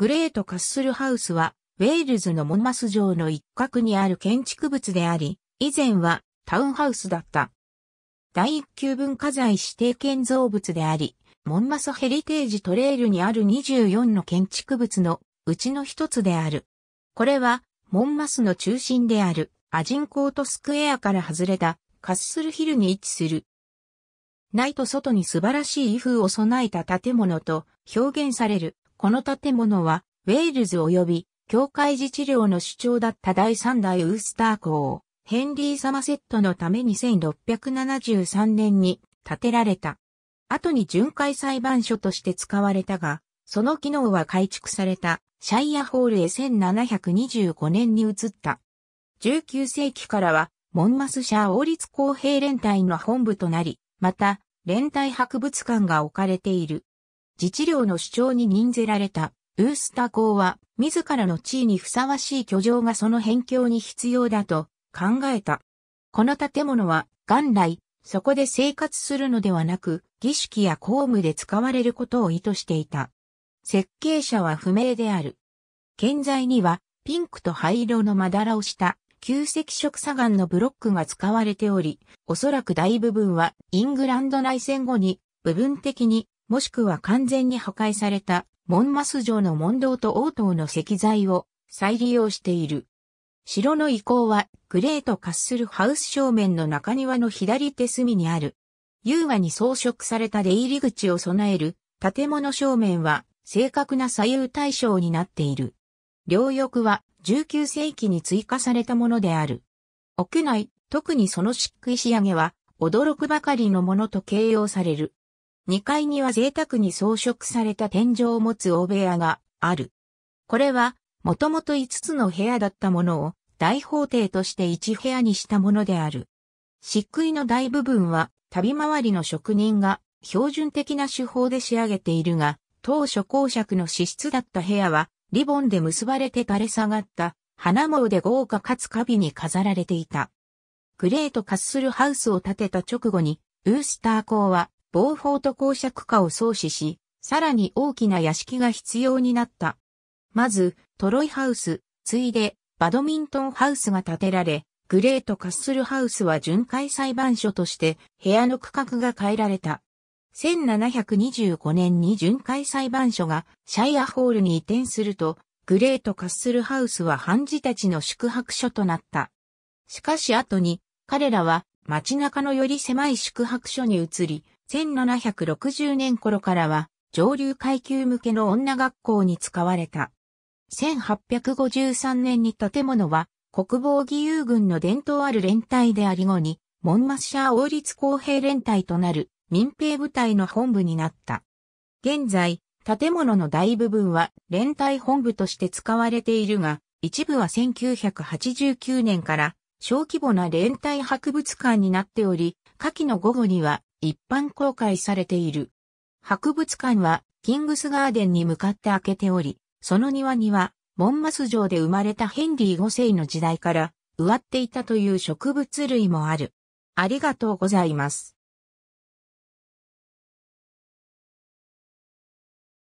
グレートカッスルハウスは、ウェールズのモンマス城の一角にある建築物であり、以前はタウンハウスだった。第一級文化財指定建造物であり、モンマスヘリテージトレイルにある24の建築物のうちの一つである。これは、モンマスの中心であるアジンコートスクエアから外れたカッスルヒルに位置する。内と外に素晴らしい威風を備えた建物と表現されるこの建物は、ウェールズ及び、教会自治領の主張だった第3代ウースター校、ヘンリー・サマセットのために1673年に建てられた。後に巡回裁判所として使われたが、その機能は改築されたシャイアホールへ1725年に移った。19世紀からは、モンマス社王立公平連隊の本部となり、また、連隊博物館が置かれている。自治領の主張に任ぜられたウースター公は自らの地位にふさわしい居城がその辺境に必要だと考えた。この建物は元来そこで生活するのではなく儀式や公務で使われることを意図していた。設計者は不明である。建材にはピンクと灰色のまだらをした旧赤色砂岩のブロックが使われており、おそらく大部分はイングランド内戦後に部分的にもしくは完全に破壊されたモンマス城の問答と王答の石材を再利用している。城の遺構はグレートカッスルハウス正面の中庭の左手隅にある。優雅に装飾された出入り口を備える建物正面は正確な左右対称になっている。両翼は19世紀に追加されたものである。屋内、特にその漆喰仕上げは驚くばかりのものと形容される。2階には贅沢に装飾された天井を持つ大部屋がある。これは、もともと5つの部屋だったものを大法廷として1部屋にしたものである。漆喰の大部分は旅回りの職人が標準的な手法で仕上げているが、当初公爵の資質だった部屋はリボンで結ばれて垂れ下がった花網で豪華かつ花瓶に飾られていた。グレートカッスルハウスを建てた直後に、ウースター公は防法と公爵化を創始し、さらに大きな屋敷が必要になった。まず、トロイハウス、ついで、バドミントンハウスが建てられ、グレートカッスルハウスは巡回裁判所として部屋の区画が変えられた。1725年に巡回裁判所がシャイアホールに移転すると、グレートカッスルハウスは判事たちの宿泊所となった。しかし後に、彼らは街中のより狭い宿泊所に移り、1760年頃からは上流階級向けの女学校に使われた。1853年に建物は国防義勇軍の伝統ある連隊であり後に、モンマッシャー王立公平連隊となる民兵部隊の本部になった。現在、建物の大部分は連隊本部として使われているが、一部は1989年から小規模な連隊博物館になっており、夏季の午後には一般公開されている。博物館はキングスガーデンに向かって開けており、その庭には、モンマス城で生まれたヘンリー5世の時代から植わっていたという植物類もある。ありがとうございます。